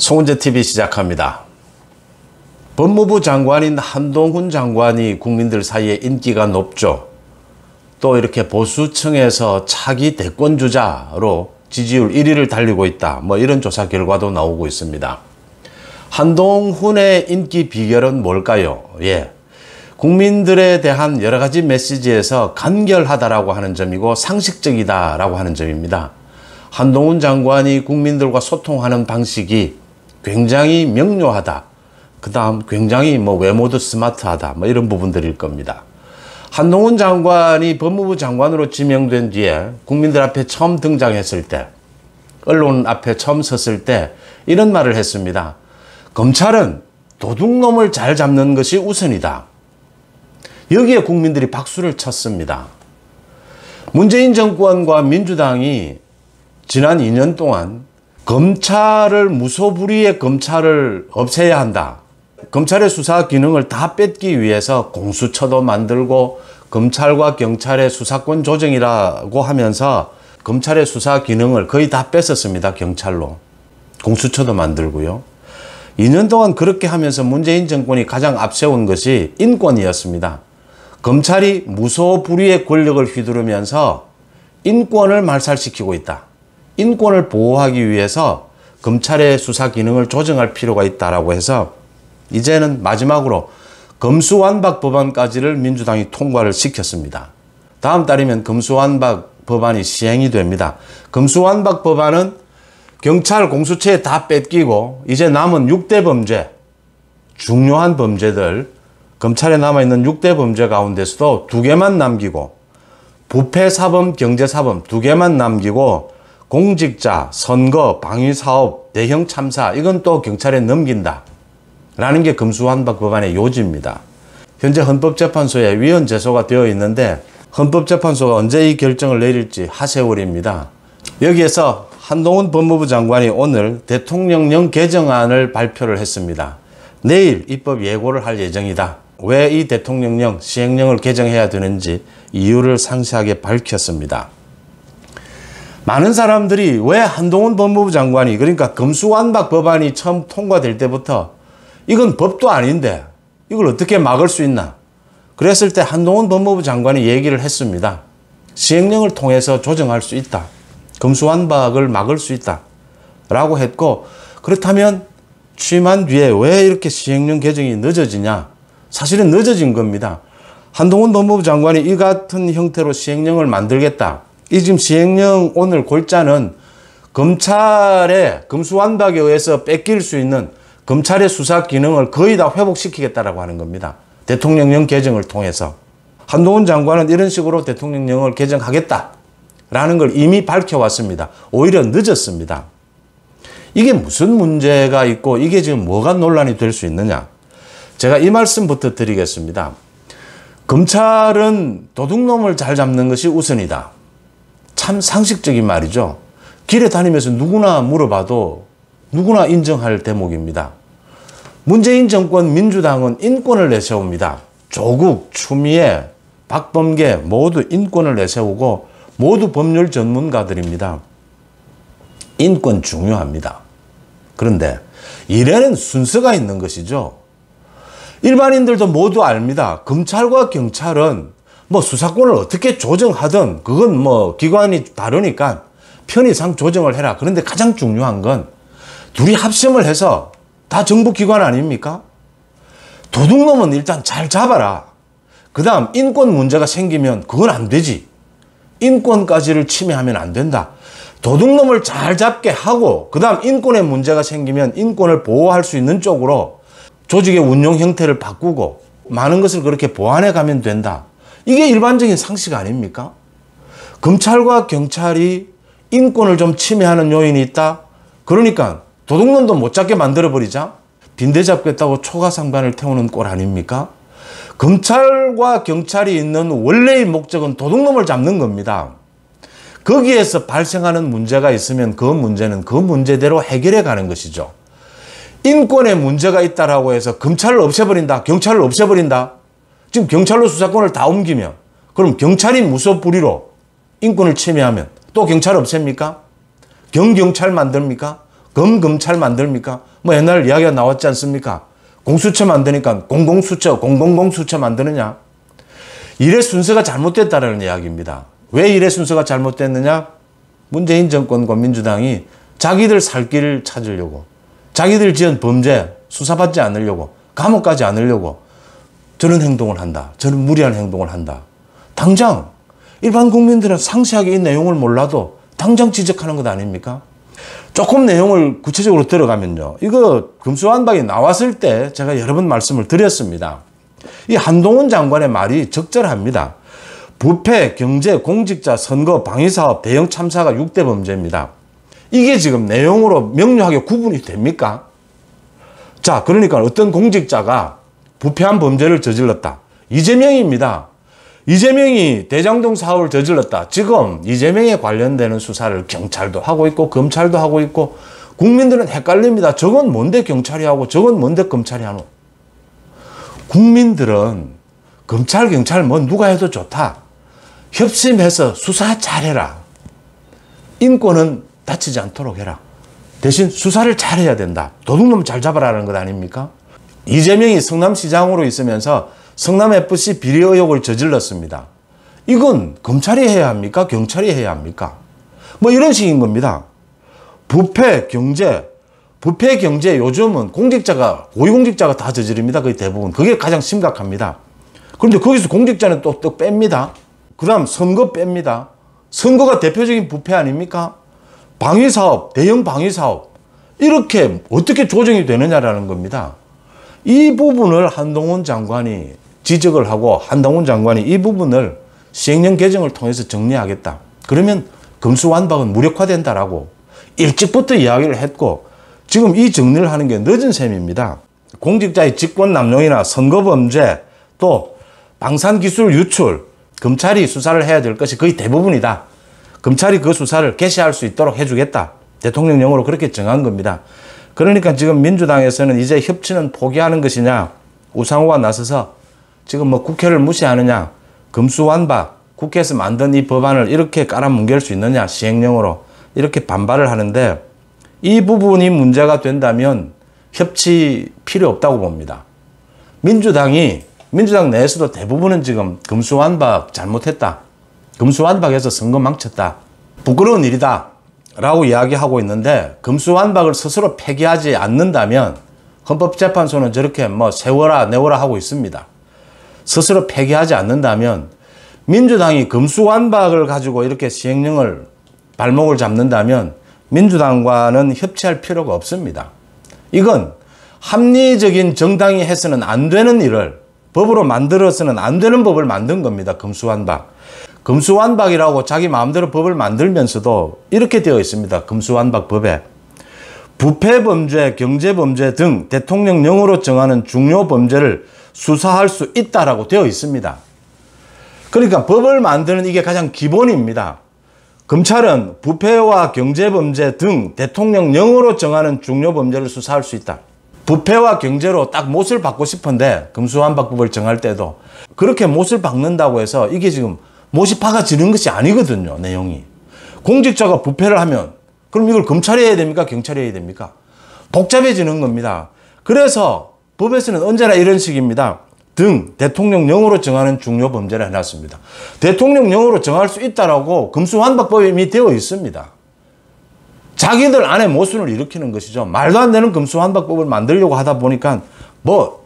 송은재 TV 시작합니다. 법무부 장관인 한동훈 장관이 국민들 사이에 인기가 높죠. 또 이렇게 보수층에서 차기 대권 주자로 지지율 1위를 달리고 있다. 뭐 이런 조사 결과도 나오고 있습니다. 한동훈의 인기 비결은 뭘까요? 예. 국민들에 대한 여러 가지 메시지에서 간결하다라고 하는 점이고 상식적이다라고 하는 점입니다. 한동훈 장관이 국민들과 소통하는 방식이 굉장히 명료하다. 그 다음 굉장히 뭐 외모도 스마트하다. 뭐 이런 부분들일 겁니다. 한동훈 장관이 법무부 장관으로 지명된 뒤에 국민들 앞에 처음 등장했을 때 언론 앞에 처음 섰을 때 이런 말을 했습니다. 검찰은 도둑놈을 잘 잡는 것이 우선이다. 여기에 국민들이 박수를 쳤습니다. 문재인 정권과 민주당이 지난 2년 동안 검찰을 무소불위의 검찰을 없애야 한다. 검찰의 수사 기능을 다 뺏기 위해서 공수처도 만들고 검찰과 경찰의 수사권 조정이라고 하면서 검찰의 수사 기능을 거의 다 뺏었습니다. 경찰로. 공수처도 만들고요. 2년 동안 그렇게 하면서 문재인 정권이 가장 앞세운 것이 인권이었습니다. 검찰이 무소불위의 권력을 휘두르면서 인권을 말살시키고 있다. 인권을 보호하기 위해서 검찰의 수사 기능을 조정할 필요가 있다라고 해서 이제는 마지막으로 검수완박 법안까지를 민주당이 통과를 시켰습니다. 다음 달이면 검수완박 법안이 시행이 됩니다. 검수완박 법안은 경찰 공수처에 다 뺏기고 이제 남은 6대 범죄, 중요한 범죄들, 검찰에 남아있는 6대 범죄 가운데서도 두 개만 남기고 부패사범, 경제사범 두 개만 남기고 공직자, 선거, 방위사업, 대형 참사 이건 또 경찰에 넘긴다. 라는 게 금수환박 법안의 요지입니다. 현재 헌법재판소에 위헌 제소가 되어 있는데 헌법재판소가 언제 이 결정을 내릴지 하세월입니다. 여기에서 한동훈 법무부 장관이 오늘 대통령령 개정안을 발표를 했습니다. 내일 입법 예고를 할 예정이다. 왜 이 대통령령 시행령을 개정해야 되는지 이유를 상세하게 밝혔습니다. 많은 사람들이 왜 한동훈 법무부 장관이 그러니까 금수완박 법안이 처음 통과될 때부터 이건 법도 아닌데 이걸 어떻게 막을 수 있나 그랬을 때 한동훈 법무부 장관이 얘기를 했습니다. 시행령을 통해서 조정할 수 있다. 금수완박을 막을 수 있다. 라고 했고 그렇다면 취임한 뒤에 왜 이렇게 시행령 개정이 늦어지냐 사실은 늦어진 겁니다. 한동훈 법무부 장관이 이 같은 형태로 시행령을 만들겠다. 이 지금 시행령 오늘 골자는 검찰의 금수완박에 의해서 뺏길 수 있는 검찰의 수사 기능을 거의 다 회복시키겠다라고 하는 겁니다. 대통령령 개정을 통해서. 한동훈 장관은 이런 식으로 대통령령을 개정하겠다라는 걸 이미 밝혀왔습니다. 오히려 늦었습니다. 이게 무슨 문제가 있고 이게 지금 뭐가 논란이 될 수 있느냐. 제가 이 말씀부터 드리겠습니다. 검찰은 도둑놈을 잘 잡는 것이 우선이다. 참 상식적인 말이죠. 길에 다니면서 누구나 물어봐도 누구나 인정할 대목입니다. 문재인 정권 민주당은 인권을 내세웁니다. 조국, 추미애, 박범계 모두 인권을 내세우고 모두 법률 전문가들입니다. 인권 중요합니다. 그런데 이래는 순서가 있는 것이죠. 일반인들도 모두 압니다. 검찰과 경찰은 뭐 수사권을 어떻게 조정하든 그건 뭐 기관이 다르니까 편의상 조정을 해라. 그런데 가장 중요한 건 둘이 합심을 해서 다 정부기관 아닙니까? 도둑놈은 일단 잘 잡아라. 그 다음 인권 문제가 생기면 그건 안 되지. 인권까지를 침해하면 안 된다. 도둑놈을 잘 잡게 하고 그 다음 인권의 문제가 생기면 인권을 보호할 수 있는 쪽으로 조직의 운영 형태를 바꾸고 많은 것을 그렇게 보완해 가면 된다. 이게 일반적인 상식 아닙니까? 검찰과 경찰이 인권을 좀 침해하는 요인이 있다? 그러니까 도둑놈도 못 잡게 만들어버리자? 빈대 잡겠다고 초가상반을 태우는 꼴 아닙니까? 검찰과 경찰이 있는 원래의 목적은 도둑놈을 잡는 겁니다. 거기에서 발생하는 문제가 있으면 그 문제는 그 문제대로 해결해 가는 것이죠. 인권에 문제가 있다라 해서 검찰을 없애버린다, 경찰을 없애버린다. 지금 경찰로 수사권을 다 옮기면 그럼 경찰이 무소불위로 인권을 침해하면 또 경찰 없앱니까? 경경찰 만듭니까? 검검찰 만듭니까? 뭐 옛날 이야기가 나왔지 않습니까? 공수처 만드니까 공공수처, 공공공수처 만드느냐? 일의 순서가 잘못됐다는 이야기입니다. 왜 일의 순서가 잘못됐느냐? 문재인 정권과 민주당이 자기들 살 길을 찾으려고 자기들 지은 범죄 수사받지 않으려고 감옥까지 않으려고 저런 행동을 한다. 저는 무리한 행동을 한다. 당장 일반 국민들은 상세하게 이 내용을 몰라도 당장 지적하는 것 아닙니까? 조금 내용을 구체적으로 들어가면요. 이거 금수완박이 나왔을 때 제가 여러 번 말씀을 드렸습니다. 이 한동훈 장관의 말이 적절합니다. 부패, 경제, 공직자, 선거, 방위사업, 대형 참사가 6대 범죄입니다. 이게 지금 내용으로 명료하게 구분이 됩니까? 자, 그러니까 어떤 공직자가 부패한 범죄를 저질렀다. 이재명입니다. 이재명이 대장동 사업을 저질렀다. 지금 이재명에 관련되는 수사를 경찰도 하고 있고 검찰도 하고 있고 국민들은 헷갈립니다. 저건 뭔데 경찰이 하고 저건 뭔데 검찰이 하노. 국민들은 검찰, 경찰 뭐 누가 해도 좋다. 협심해서 수사 잘해라. 인권은 다치지 않도록 해라. 대신 수사를 잘해야 된다. 도둑놈 잘 잡아라는 것 아닙니까? 이재명이 성남시장으로 있으면서 성남FC 비리 의혹을 저질렀습니다. 이건 검찰이 해야 합니까? 경찰이 해야 합니까? 뭐 이런 식인 겁니다. 부패, 경제, 부패, 경제 요즘은 공직자가, 고위공직자가 다 저지릅니다. 거의 대부분. 그게 가장 심각합니다. 그런데 거기서 공직자는 또, 또 뺍니다. 그 다음 선거 뺍니다. 선거가 대표적인 부패 아닙니까? 방위사업, 대형 방위사업. 이렇게 어떻게 조정이 되느냐라는 겁니다. 이 부분을 한동훈 장관이 지적을 하고 한동훈 장관이 이 부분을 시행령 개정을 통해서 정리하겠다. 그러면 금수완박은 무력화된다라고 일찍부터 이야기를 했고 지금 이 정리를 하는 게 늦은 셈입니다. 공직자의 직권 남용이나 선거범죄 또 방산기술 유출 검찰이 수사를 해야 될 것이 거의 대부분이다. 검찰이 그 수사를 개시할 수 있도록 해주겠다. 대통령령으로 그렇게 정한 겁니다. 그러니까 지금 민주당에서는 이제 협치는 포기하는 것이냐 우상호가 나서서 지금 뭐 국회를 무시하느냐 금수완박 국회에서 만든 이 법안을 이렇게 깔아뭉갤 수 있느냐 시행령으로 이렇게 반발을 하는데 이 부분이 문제가 된다면 협치 필요 없다고 봅니다. 민주당이 민주당 내에서도 대부분은 지금 금수완박 잘못했다. 금수완박에서 선거 망쳤다. 부끄러운 일이다. 라고 이야기하고 있는데 금수완박을 스스로 폐기하지 않는다면 헌법재판소는 저렇게 뭐 세워라 내워라 하고 있습니다. 스스로 폐기하지 않는다면 민주당이 금수완박을 가지고 이렇게 시행령을 발목을 잡는다면 민주당과는 협치할 필요가 없습니다. 이건 합리적인 정당이 해서는 안 되는 일을 법으로 만들어서는 안 되는 법을 만든 겁니다. 금수완박. 금수완박이라고 자기 마음대로 법을 만들면서도 이렇게 되어 있습니다. 금수완박 법에. 부패범죄, 경제범죄 등 대통령령으로 정하는 중요 범죄를 수사할 수 있다라고 되어 있습니다. 그러니까 법을 만드는 이게 가장 기본입니다. 검찰은 부패와 경제범죄 등 대통령령으로 정하는 중요 범죄를 수사할 수 있다. 부패와 경제로 딱 못을 박고 싶은데 금수완박법을 정할 때도 그렇게 못을 박는다고 해서 이게 지금 모시파가 지는 것이 아니거든요. 내용이. 공직자가 부패를 하면 그럼 이걸 검찰이 해야 됩니까? 경찰이 해야 됩니까? 복잡해지는 겁니다. 그래서 법에서는 언제나 이런 식입니다. 등 대통령령으로 정하는 중요 범죄를 해놨습니다. 대통령령으로 정할 수 있다라고 금수환박법이 이미 되어 있습니다. 자기들 안에 모순을 일으키는 것이죠. 말도 안 되는 금수환박법을 만들려고 하다 보니까 뭐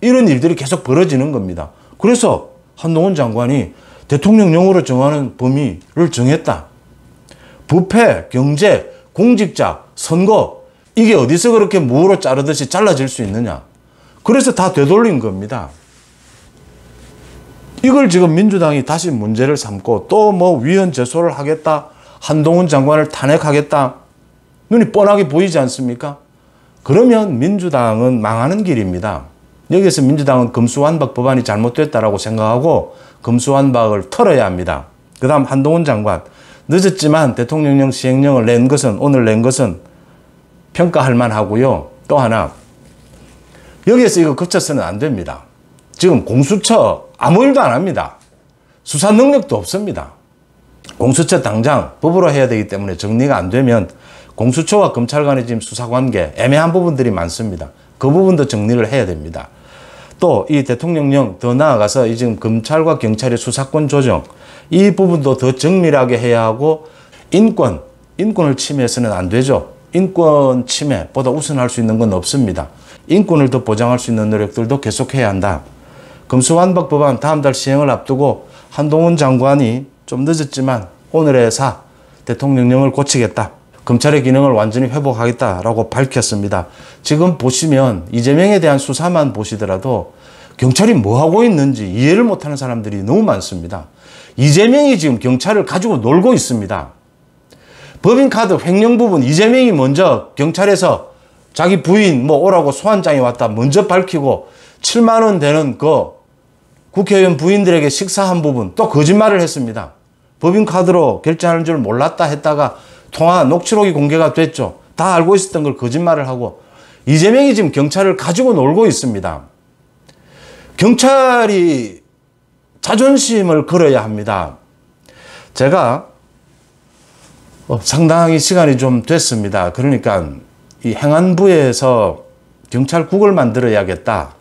이런 일들이 계속 벌어지는 겁니다. 그래서 한동훈 장관이 대통령용으로 정하는 범위를 정했다. 부패, 경제, 공직자, 선거 이게 어디서 그렇게 무로 자르듯이 잘라질 수 있느냐. 그래서 다 되돌린 겁니다. 이걸 지금 민주당이 다시 문제를 삼고 또 뭐 위헌 제소를 하겠다. 한동훈 장관을 탄핵하겠다. 눈이 뻔하게 보이지 않습니까? 그러면 민주당은 망하는 길입니다. 여기에서 민주당은 금수완박 법안이 잘못됐다라고 생각하고 금수완박을 털어야 합니다. 그 다음 한동훈 장관. 늦었지만 대통령령 시행령을 낸 것은 오늘 낸 것은 평가할 만하고요. 또 하나 여기에서 이거 거쳐서는안 됩니다. 지금 공수처 아무 일도 안 합니다. 수사 능력도 없습니다. 공수처 당장 법으로 해야 되기 때문에 정리가 안 되면 공수처와 검찰 간의 지금 수사 관계 애매한 부분들이 많습니다. 그 부분도 정리를 해야 됩니다. 또이 대통령령 더 나아가서 이 지금 검찰과 경찰의 수사권 조정 이 부분도 더 정밀하게 해야 하고 인권, 인권을 침해해서는 안 되죠. 인권 침해보다 우선할 수 있는 건 없습니다. 인권을 더 보장할 수 있는 노력들도 계속해야 한다. 금수완박 법안 다음 달 시행을 앞두고 한동훈 장관이 좀 늦었지만 오늘의 사 대통령령을 고치겠다. 검찰의 기능을 완전히 회복하겠다라고 밝혔습니다. 지금 보시면 이재명에 대한 수사만 보시더라도 경찰이 뭐 하고 있는지 이해를 못하는 사람들이 너무 많습니다. 이재명이 지금 경찰을 가지고 놀고 있습니다. 법인카드 횡령 부분 이재명이 먼저 경찰에서 자기 부인 뭐 오라고 소환장이 왔다 먼저 밝히고 7만원 되는 그 국회의원 부인들에게 식사한 부분 또 거짓말을 했습니다. 법인카드로 결제하는 줄 몰랐다 했다가 통화 녹취록이 공개가 됐죠. 다 알고 있었던 걸 거짓말을 하고 이재명이 지금 경찰을 가지고 놀고 있습니다. 경찰이 자존심을 걸어야 합니다. 제가 어, 상당히 시간이 좀 됐습니다. 그러니까 이 행안부에서 경찰국을 만들어야겠다.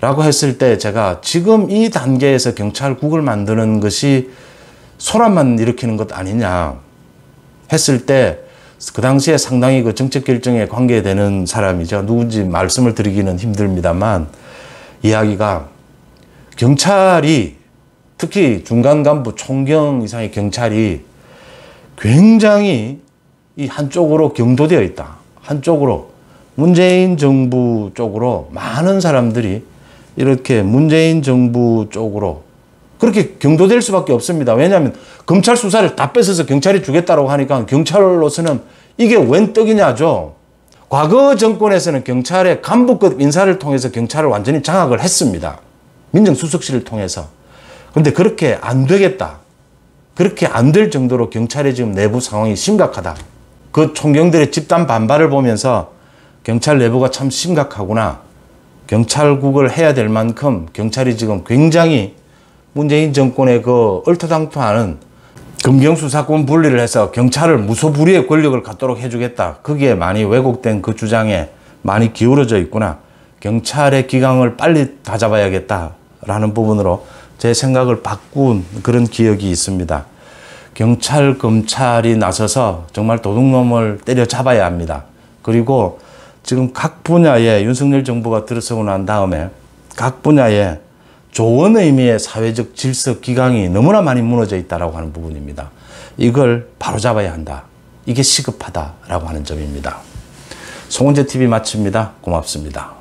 라고 했을 때 제가 지금 이 단계에서 경찰국을 만드는 것이 소란만 일으키는 것 아니냐. 했을 때 그 당시에 상당히 그 정책 결정에 관계되는 사람이죠. 누군지 말씀을 드리기는 힘듭니다만 이야기가 경찰이 특히 중간 간부 총경 이상의 경찰이 굉장히 이 한쪽으로 경도되어 있다. 한쪽으로 문재인 정부 쪽으로 많은 사람들이 이렇게 문재인 정부 쪽으로 그렇게 경도될 수밖에 없습니다. 왜냐하면 검찰 수사를 다 뺏어서 경찰이 주겠다고 하니까 경찰로서는 이게 웬 떡이냐죠. 과거 정권에서는 경찰의 간부급 인사를 통해서 경찰을 완전히 장악을 했습니다. 민정수석실을 통해서. 그런데 그렇게 안 되겠다. 그렇게 안 될 정도로 경찰의 지금 내부 상황이 심각하다. 그 총경들의 집단 반발을 보면서 경찰 내부가 참 심각하구나. 경찰국을 해야 될 만큼 경찰이 지금 굉장히 문재인 정권의 그 얼토당토하는 금경수 사건 분리를 해서 경찰을 무소불위의 권력을 갖도록 해주겠다. 거기에 많이 왜곡된 그 주장에 많이 기울어져 있구나. 경찰의 기강을 빨리 다잡아야겠다라는 부분으로 제 생각을 바꾼 그런 기억이 있습니다. 경찰, 검찰이 나서서 정말 도둑놈을 때려잡아야 합니다. 그리고 지금 각 분야에 윤석열 정부가 들어서고 난 다음에 각 분야에 좋은 의미의 사회적 질서 기강이 너무나 많이 무너져 있다라고 하는 부분입니다. 이걸 바로잡아야 한다. 이게 시급하다라고 하는 점입니다. 송은재 TV 마칩니다. 고맙습니다.